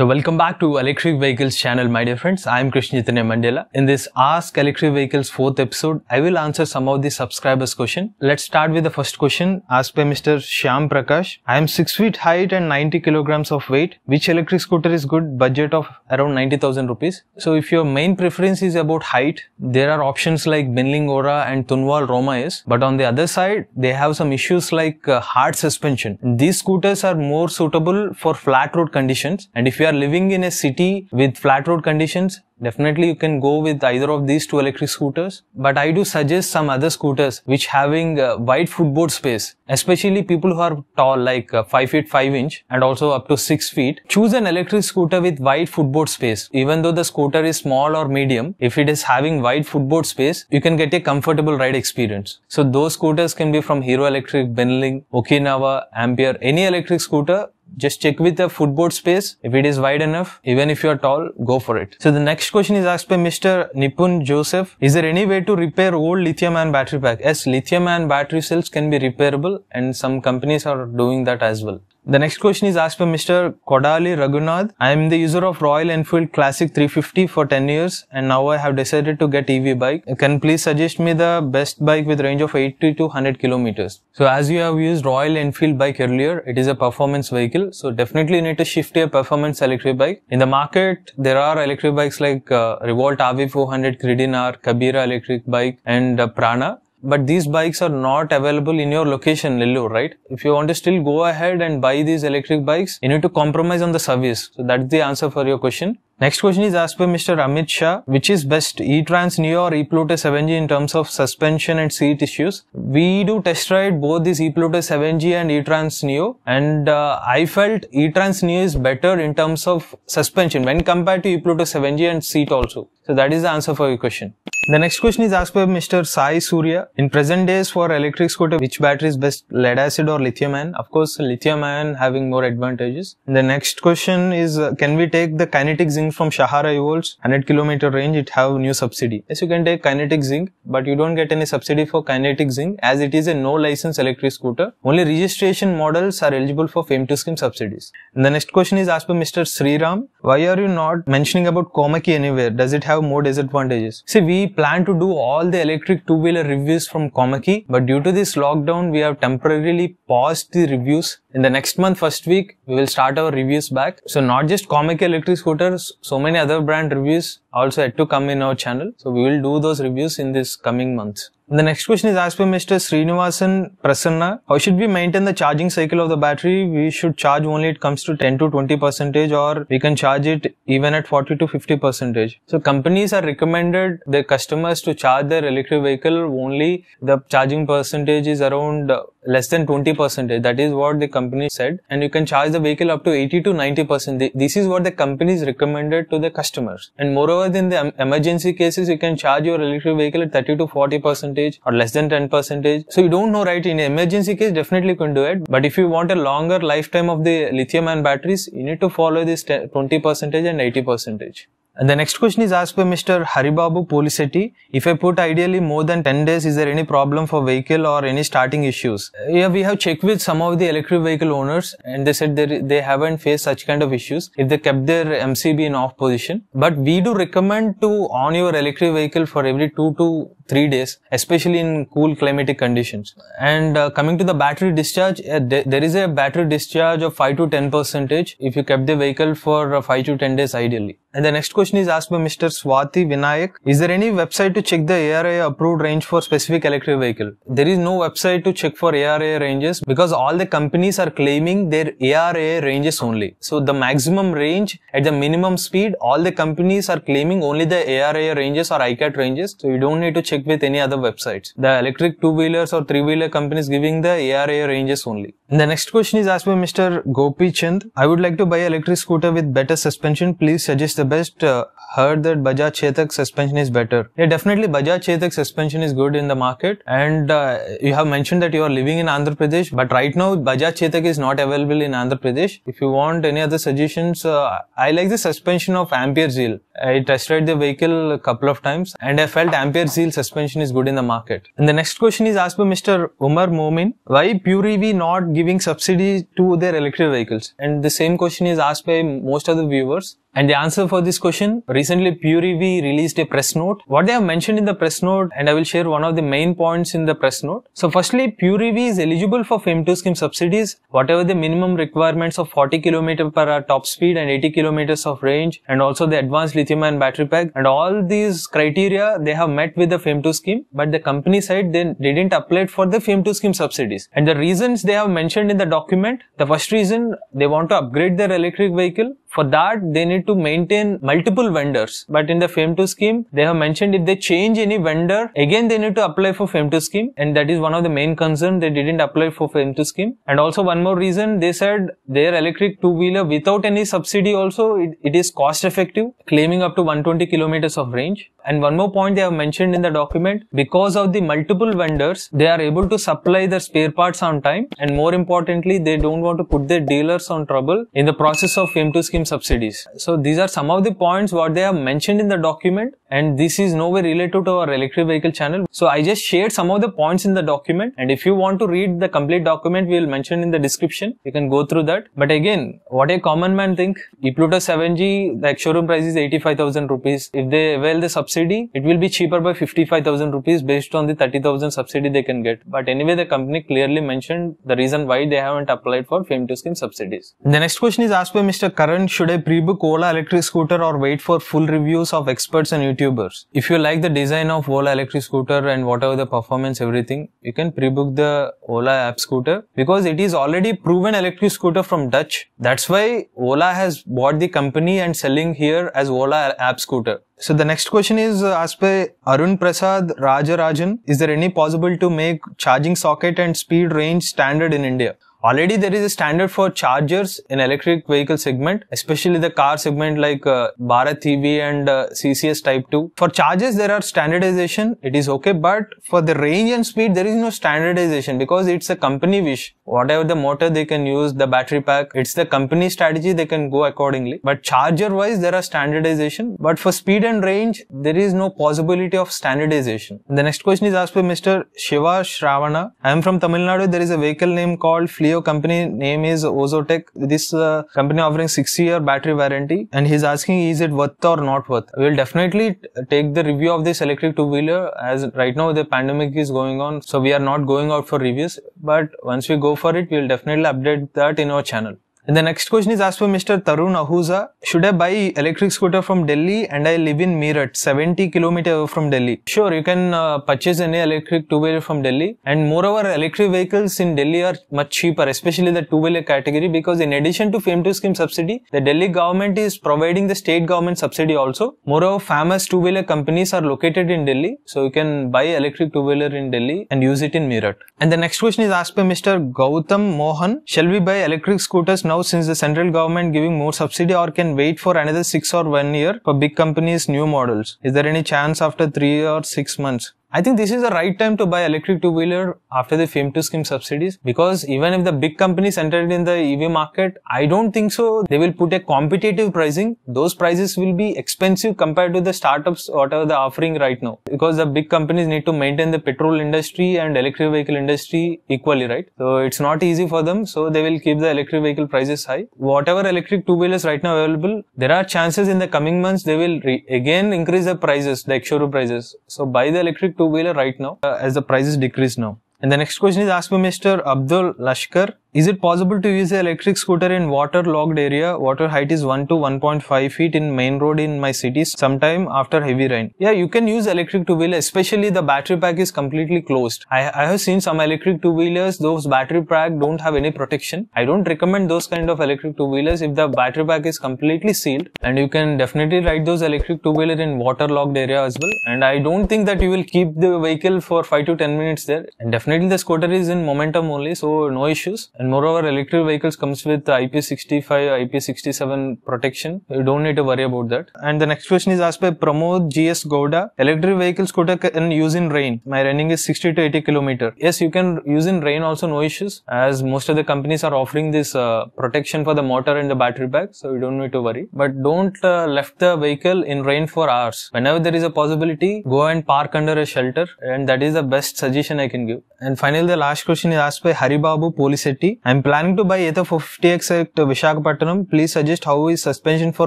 So welcome back to Electric Vehicles channel my dear friends. I am Krishnitanya Mandela. In this Ask Electric Vehicles fourth episode, I will answer some of the subscribers question. Let's start with the first question asked by Mr. Shyam Prakash. I am 6 feet height and 90 kilograms of weight. Which electric scooter is good budget of around 90,000 rupees? So if your main preference is about height, there are options like Benling Ora and Tunwal Roma is. But on the other side, they have some issues like uh, hard suspension. These scooters are more suitable for flat road conditions and if you are are living in a city with flat road conditions, definitely you can go with either of these two electric scooters. But I do suggest some other scooters which having uh, wide footboard space, especially people who are tall like uh, 5 feet 5 inch and also up to 6 feet. Choose an electric scooter with wide footboard space. Even though the scooter is small or medium, if it is having wide footboard space, you can get a comfortable ride experience. So those scooters can be from Hero Electric, Benling, Okinawa, Ampere, any electric scooter just check with the footboard space. If it is wide enough, even if you are tall, go for it. So the next question is asked by Mr. Nipun Joseph. Is there any way to repair old lithium ion battery pack? Yes, lithium ion battery cells can be repairable and some companies are doing that as well. The next question is asked by Mr. Kodali Raghunath. I am the user of Royal Enfield Classic 350 for 10 years and now I have decided to get EV bike. Can please suggest me the best bike with range of 80 to 100 kilometers? So as you have used Royal Enfield bike earlier, it is a performance vehicle. So definitely you need to shift a performance electric bike. In the market, there are electric bikes like uh, Revolt RV400, Credin Kabira electric bike and uh, Prana but these bikes are not available in your location Lillu, right? If you want to still go ahead and buy these electric bikes, you need to compromise on the service. So that's the answer for your question. Next question is asked by Mr. Amit Shah, which is best E-Trans Neo or E-Plutus 7G in terms of suspension and seat issues? We do test ride both this E-Plutus 7G and E-Trans Neo and uh, I felt E-Trans Neo is better in terms of suspension when compared to E-Plutus 7G and seat also. So that is the answer for your question. The next question is asked by Mr. Sai Surya. In present days for electric scooter, which battery is best lead acid or lithium ion? Of course, lithium ion having more advantages. The next question is, uh, can we take the kinetic zinc zinc from Shahara evolves 100 km range it have new subsidy. Yes, you can take kinetic zinc but you don't get any subsidy for kinetic zinc as it is a no license electric scooter. Only registration models are eligible for FAME2 scheme subsidies. And the next question is asked by Mr. Sriram. Why are you not mentioning about Komaki anywhere? Does it have more disadvantages? See, we plan to do all the electric two-wheeler reviews from Komaki but due to this lockdown we have temporarily paused the reviews in the next month first week we will start our reviews back so not just comic electric scooters so many other brand reviews also had to come in our channel. So we will do those reviews in this coming months. The next question is asked by Mr. Srinivasan Prasanna. How should we maintain the charging cycle of the battery? We should charge only it comes to 10 to 20 percentage or we can charge it even at 40 to 50 percentage. So companies are recommended their customers to charge their electric vehicle only the charging percentage is around uh, less than 20 percentage. That is what the company said and you can charge the vehicle up to 80 to 90 percent. This is what the companies recommended to the customers and moreover however, in the emergency cases, you can charge your electric vehicle at 30 to 40 percentage or less than 10 percentage. So you don't know, right? In emergency case, definitely you can do it. But if you want a longer lifetime of the lithium ion batteries, you need to follow this 20 percentage and 80 percentage. And the next question is asked by Mr. Haribabu Polisetti. If I put ideally more than 10 days, is there any problem for vehicle or any starting issues? Yeah, we have checked with some of the electric vehicle owners and they said they, they haven't faced such kind of issues if they kept their MCB in off position. But we do recommend to on your electric vehicle for every 2 to three days, especially in cool climatic conditions. And uh, coming to the battery discharge, uh, de- there is a battery discharge of 5 to 10 percentage if you kept the vehicle for uh, 5 to 10 days ideally. And the next question is asked by Mr. Swati Vinayak. Is there any website to check the ARA approved range for specific electric vehicle? There is no website to check for ARA ranges because all the companies are claiming their ARA ranges only. So the maximum range at the minimum speed, all the companies are claiming only the ARA ranges or ICAT ranges. So you don't need to check with any other websites. The electric two-wheelers or three-wheeler companies giving the ARA ranges only. The next question is asked by Mr. Gopi Chand. I would like to buy electric scooter with better suspension. Please suggest the best. Uh, heard that Bajaj Chetak suspension is better. Yeah, definitely Bajaj Chetak suspension is good in the market. And uh, you have mentioned that you are living in Andhra Pradesh, but right now Bajaj Chetak is not available in Andhra Pradesh. If you want any other suggestions, uh, I like the suspension of Ampere Zeal. I tested the vehicle a couple of times, and I felt Ampere Zeal suspension suspension is good in the market. And the next question is asked by Mr. Umar Momin. Why Pure EV not giving subsidy to their electric vehicles? And the same question is asked by most of the viewers. And the answer for this question, recently PureV released a press note. What they have mentioned in the press note, and I will share one of the main points in the press note. So firstly, PureV is eligible for FIM2 scheme subsidies, whatever the minimum requirements of 40 km per hour top speed and 80 km of range, and also the advanced lithium ion battery pack. And all these criteria they have met with the FIM2 scheme, but the company side then didn't apply for the FIM2 scheme subsidies. And the reasons they have mentioned in the document, the first reason they want to upgrade their electric vehicle. For that, they need need to maintain multiple vendors. But in the FAME2 scheme, they have mentioned if they change any vendor, again they need to apply for FAME2 scheme. And that is one of the main concerns they didn't apply for FAME2 scheme. And also one more reason, they said their electric two-wheeler without any subsidy also, it, it is cost effective, claiming up to 120 kilometers of range. And one more point they have mentioned in the document, because of the multiple vendors, they are able to supply their spare parts on time. And more importantly, they don't want to put their dealers on trouble in the process of FAME2 scheme subsidies. So so these are some of the points what they have mentioned in the document and this is nowhere related to our electric vehicle channel. So I just shared some of the points in the document and if you want to read the complete document we will mention in the description. You can go through that. But again, what a common man think, ePluto 7G, the showroom price is 85,000 rupees. If they avail the subsidy, it will be cheaper by 55,000 rupees based on the 30,000 subsidy they can get. But anyway, the company clearly mentioned the reason why they haven't applied for fame to skin subsidies. The next question is asked by Mr. Karan, should I pre-book Ola electric scooter or wait for full reviews of experts and YouTubers. If you like the design of Ola electric scooter and whatever the performance everything, you can pre-book the Ola app scooter because it is already proven electric scooter from Dutch. That's why Ola has bought the company and selling here as Ola app scooter. So the next question is asked by Arun Prasad Rajarajan. Is there any possible to make charging socket and speed range standard in India? Already there is a standard for chargers in electric vehicle segment, especially the car segment like uh, Bharat EV and uh, CCS Type 2. For chargers, there are standardization. It is okay, but for the range and speed, there is no standardization because it's a company wish. Whatever the motor they can use, the battery pack, it's the company strategy. They can go accordingly. But charger wise, there are standardization. But for speed and range, there is no possibility of standardization. The next question is asked by Mr. Shiva Shravana. I am from Tamil Nadu. There is a vehicle name called Fleet CEO company name is Ozotech. This uh, company offering 60 year battery warranty and he's asking is it worth or not worth. We'll definitely t- take the review of this electric two wheeler as right now the pandemic is going on. So we are not going out for reviews, but once we go for it, we'll definitely update that in our channel. And the next question is asked by Mr. Tarun Ahuja. Should I buy electric scooter from Delhi and I live in Meerut, 70 km from Delhi? Sure, you can uh, purchase any electric two-wheeler from Delhi. And moreover, electric vehicles in Delhi are much cheaper, especially the two-wheeler category because in addition to FAME2 scheme subsidy, the Delhi government is providing the state government subsidy also. Moreover, famous two-wheeler companies are located in Delhi. So you can buy electric two-wheeler in Delhi and use it in Meerut. And the next question is asked by Mr. Gautam Mohan. Shall we buy electric scooters now now since the central government giving more subsidy or can wait for another 6 or 1 year for big companies new models? Is there any chance after 3 or 6 months? I think this is the right time to buy electric two-wheeler after the FAME 2 scheme subsidies because even if the big companies entered in the EV market, I don't think so they will put a competitive pricing. Those prices will be expensive compared to the startups they are offering right now because the big companies need to maintain the petrol industry and electric vehicle industry equally, right? So it's not easy for them. So they will keep the electric vehicle prices high. Whatever electric two-wheelers right now available, there are chances in the coming months they will again increase the prices, the ex-showroom prices. So buy the electric two wheeler right now uh, as the prices decrease now. And the next question is asked by Mr. Abdul Lashkar is it possible to use an electric scooter in water-logged area? Water height is 1 to 1.5 feet in main road in my city sometime after heavy rain. Yeah, you can use electric two-wheeler, especially the battery pack is completely closed. I, I have seen some electric two-wheelers, those battery pack don't have any protection. I don't recommend those kind of electric two-wheelers if the battery pack is completely sealed. And you can definitely ride those electric two-wheeler in water-logged area as well. And I don't think that you will keep the vehicle for 5 to 10 minutes there. And definitely the scooter is in momentum only, so no issues and moreover, electric vehicles comes with IP65, IP67 protection. You don't need to worry about that. And the next question is asked by Pramod GS Gowda. Electric vehicles could can use in rain. My running is 60 to 80 kilometer. Yes, you can use in rain also, no issues. As most of the companies are offering this uh, protection for the motor and the battery pack, so you don't need to worry. But don't uh, left the vehicle in rain for hours. Whenever there is a possibility, go and park under a shelter, and that is the best suggestion I can give. And finally, the last question is asked by Haribabu Polisetti. I'm planning to buy Ather 50 x at Vishakhapatnam. Please suggest how is suspension for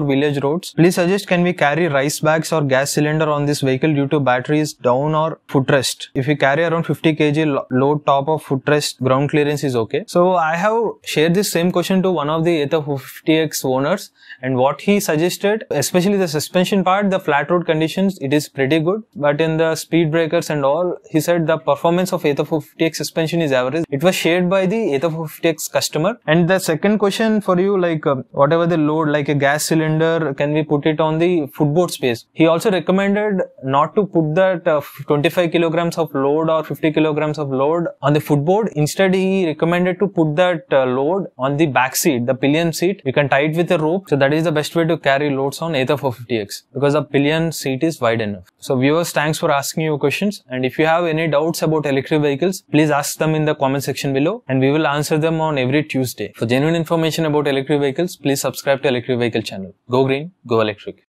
village roads. Please suggest can we carry rice bags or gas cylinder on this vehicle due to batteries down or footrest. If we carry around 50 kg load top of footrest, ground clearance is okay. So I have shared this same question to one of the Ather 50 x owners and what he suggested, especially the suspension part, the flat road conditions, it is pretty good. But in the speed breakers and all, he said the performance of Ather 50 x suspension is average. It was shared by the Ather takes customer and the second question for you like uh, whatever the load like a gas cylinder can we put it on the footboard space he also recommended not to put that uh, 25 kilograms of load or 50 kilograms of load on the footboard instead he recommended to put that uh, load on the back seat the pillion seat you can tie it with a rope so that is the best way to carry loads on Ather 450x because the pillion seat is wide enough so viewers thanks for asking your questions and if you have any doubts about electric vehicles please ask them in the comment section below and we will answer them on every Tuesday. For genuine information about electric vehicles, please subscribe to Electric Vehicle channel. Go green, go electric.